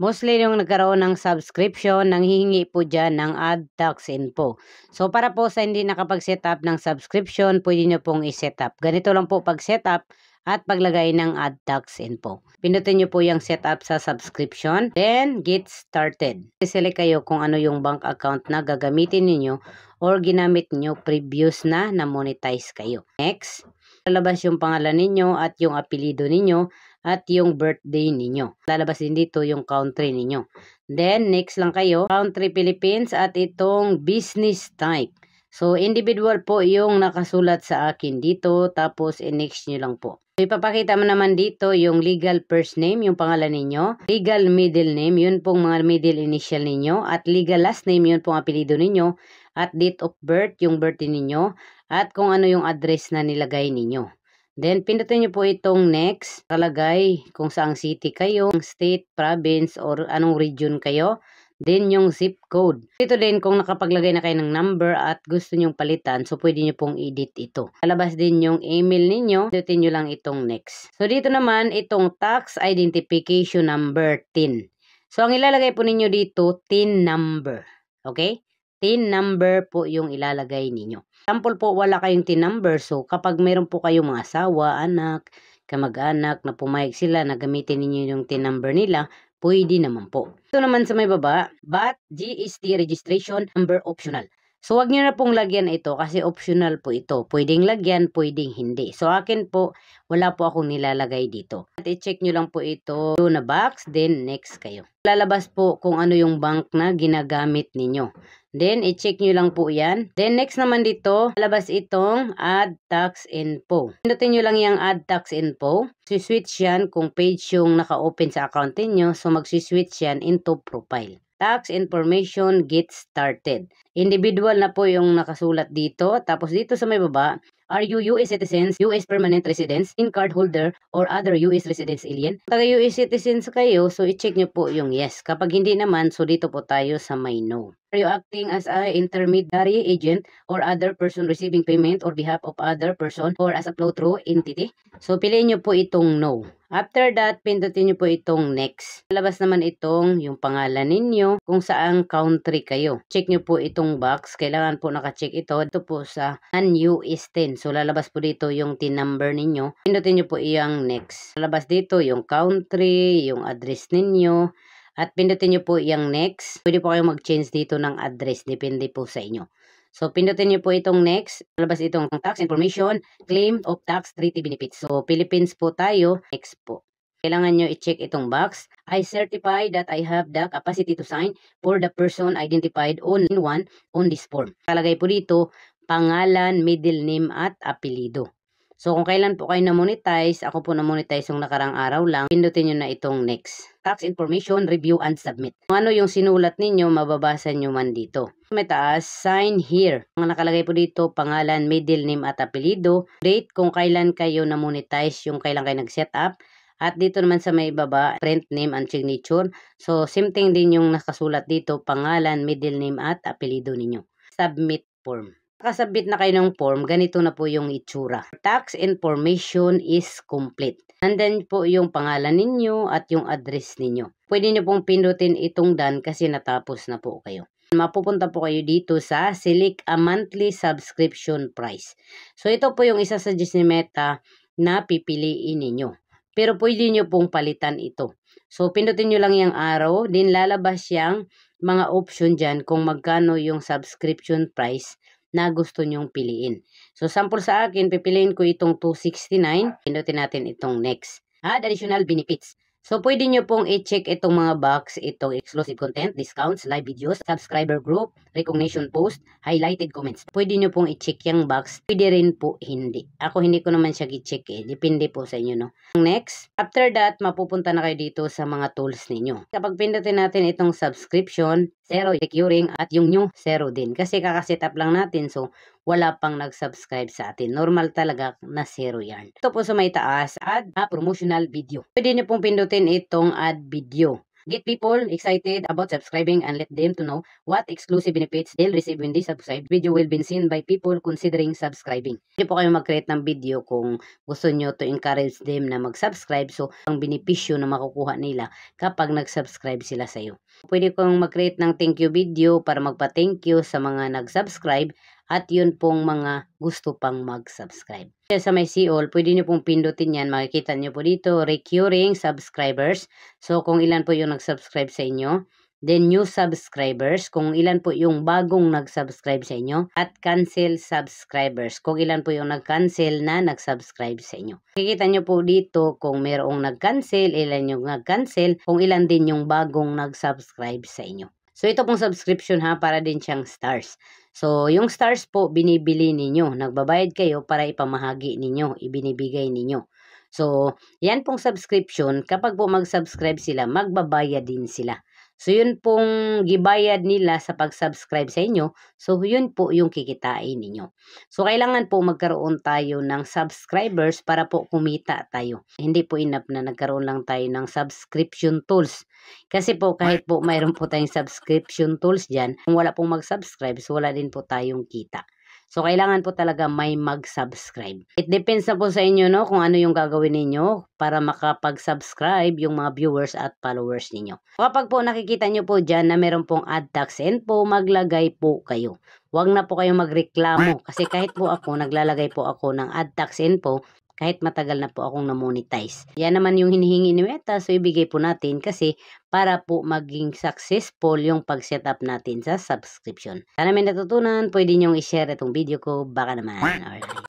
Mostly yung nagkaroon ng subscription, nanghihingi po dyan ng ad tax info. So para po sa hindi nakapag setup ng subscription, pwede nyo pong i setup Ganito lang po pag setup at paglagay ng ad tax info. Pindutin nyo po yung setup sa subscription. Then, get started. Select kayo kung ano yung bank account na gagamitin ninyo or ginamit nyo previous na na monetize kayo. Next, lalabas yung pangalan ninyo at yung apelido ninyo at yung birthday ninyo. Lalabas din dito yung country ninyo. Then, next lang kayo, country Philippines at itong business type. So, individual po yung nakasulat sa akin dito, tapos i-next nyo lang po. So, ipapakita mo naman dito yung legal first name, yung pangalan ninyo, legal middle name, yun pong mga middle initial ninyo, at legal last name, yun pong apelido ninyo, at date of birth, yung birth ninyo, at kung ano yung address na nilagay ninyo. Then, pindutin nyo po itong next. Kalagay kung saang city kayo, state, province, or anong region kayo. Then, yung zip code. Dito din, kung nakapaglagay na kayo ng number at gusto nyong palitan, so pwede nyo pong edit ito. Lalabas din yung email ninyo. Pindutin nyo lang itong next. So, dito naman, itong tax identification number 10. So, ang ilalagay po ninyo dito, TIN number. Okay? tin number po yung ilalagay ninyo. Example po, wala kayong tin number. So, kapag meron po kayong mga asawa, anak, kamag-anak na pumayag sila na gamitin ninyo yung tin number nila, pwede naman po. Ito naman sa may baba, but GST registration number optional. So, wag nyo na pong lagyan ito kasi optional po ito. Pwedeng lagyan, pwedeng hindi. So, akin po, wala po akong nilalagay dito. At i-check nyo lang po ito na box, then next kayo. Lalabas po kung ano yung bank na ginagamit ninyo. Then, i-check nyo lang po yan. Then, next naman dito, lalabas itong add tax info. Pindutin nyo lang yung add tax info. Si-switch yan kung page yung naka-open sa account niyo So, mag-switch yan into profile. Tax Information Get Started. Individual na po yung nakasulat dito. Tapos dito sa may baba, Are you U.S. citizens, U.S. permanent residents, in card holder, or other U.S. residents alien? Taga U.S. citizens kayo, so i-check nyo po yung yes. Kapag hindi naman, so dito po tayo sa may no. Are you acting as a intermediary agent or other person receiving payment or behalf of other person or as a flow-through entity? So, piliin nyo po itong no. After that, pindutin nyo po itong next. Lalabas naman itong yung pangalan ninyo kung saang country kayo. Check nyo po itong box. Kailangan po naka-check ito. Ito po sa non-US 10. So, lalabas po dito yung TIN number ninyo. Pindutin nyo po iyang next. Lalabas dito yung country, yung address ninyo, at pindutin nyo po iyang next. Pwede po kayong mag-change dito ng address. Depende po sa inyo. So, pindutin nyo po itong next. Lalabas itong tax information, claim of tax treaty benefits. So, Philippines po tayo. Next po kailangan nyo i-check itong box. I certify that I have the capacity to sign for the person identified on in one on this form. Kalagay po dito, pangalan, middle name at apelido. So kung kailan po kayo na-monetize, ako po na-monetize yung nakarang araw lang, pindutin nyo na itong next. Tax information, review and submit. Kung ano yung sinulat ninyo, mababasa nyo man dito. May taas, sign here. Ang nakalagay po dito, pangalan, middle name at apelido. Date kung kailan kayo na-monetize, yung kailan kayo nag-set up. At dito naman sa may baba, print name and signature. So, same thing din yung nakasulat dito, pangalan, middle name at apelido ninyo. Submit form. Nakasubmit na kayo ng form, ganito na po yung itsura. Tax information is complete. Nandyan po yung pangalan ninyo at yung address ninyo. Pwede nyo pong pindutin itong done kasi natapos na po kayo. Mapupunta po kayo dito sa Select a Monthly Subscription Price. So ito po yung isa suggest ni Meta na pipiliin ninyo. Pero pwede nyo pong palitan ito. So pindutin nyo lang yung arrow, din lalabas yung mga option dyan kung magkano yung subscription price na gusto nyong piliin. So sample sa akin, pipiliin ko itong 269. Pindutin natin itong next. Add additional benefits. So, pwede nyo pong i-check itong mga box, itong exclusive content, discounts, live videos, subscriber group, recognition post, highlighted comments. Pwede nyo pong i-check yung box. Pwede rin po hindi. Ako hindi ko naman siya i-check eh. Depende po sa inyo, no? Next, after that, mapupunta na kayo dito sa mga tools ninyo. Kapag pindutin natin itong subscription, zero recurring at yung new, zero din. Kasi kakaset up lang natin. So, wala pang nag-subscribe sa atin. Normal talaga na zero yan. Ito po sa may taas, add a promotional video. Pwede niyo pong pindutin itong ad video. Get people excited about subscribing and let them to know what exclusive benefits they'll receive when they subscribe. Video will be seen by people considering subscribing. Hindi po kayo mag-create ng video kung gusto nyo to encourage them na mag-subscribe. So, ang benepisyo na makukuha nila kapag nag-subscribe sila sa'yo. Pwede kong mag-create ng thank you video para magpa-thank you sa mga nag-subscribe at yun pong mga gusto pang mag-subscribe. Sa may see all, pwede nyo pong pindutin yan. Makikita nyo po dito, recurring subscribers. So, kung ilan po yung nag-subscribe sa inyo. Then, new subscribers, kung ilan po yung bagong nag-subscribe sa inyo. At cancel subscribers, kung ilan po yung nag-cancel na nag-subscribe sa inyo. Makikita nyo po dito kung merong nag-cancel, ilan yung nag-cancel, kung ilan din yung bagong nag-subscribe sa inyo. So, ito pong subscription ha, para din siyang stars. So, yung stars po, binibili ninyo. Nagbabayad kayo para ipamahagi ninyo, ibinibigay ninyo. So, yan pong subscription, kapag po mag-subscribe sila, magbabayad din sila. So, yun pong gibayad nila sa pag-subscribe sa inyo. So, yun po yung kikitain ninyo. So, kailangan po magkaroon tayo ng subscribers para po kumita tayo. Hindi po enough na nagkaroon lang tayo ng subscription tools. Kasi po, kahit po mayroon po tayong subscription tools dyan, kung wala pong mag-subscribe, so wala din po tayong kita. So, kailangan po talaga may mag-subscribe. It depends na po sa inyo, no, kung ano yung gagawin ninyo para makapag-subscribe yung mga viewers at followers ninyo. Kapag po nakikita nyo po dyan na meron pong ad tax and po, maglagay po kayo. Huwag na po kayong magreklamo kasi kahit po ako, naglalagay po ako ng ad tax info, kahit matagal na po akong na-monetize. Yan naman yung hinihingi ni Meta so ibigay po natin kasi para po maging successful yung pag setup natin sa subscription. Sana may natutunan, pwede nyong i-share itong video ko baka naman. Alright.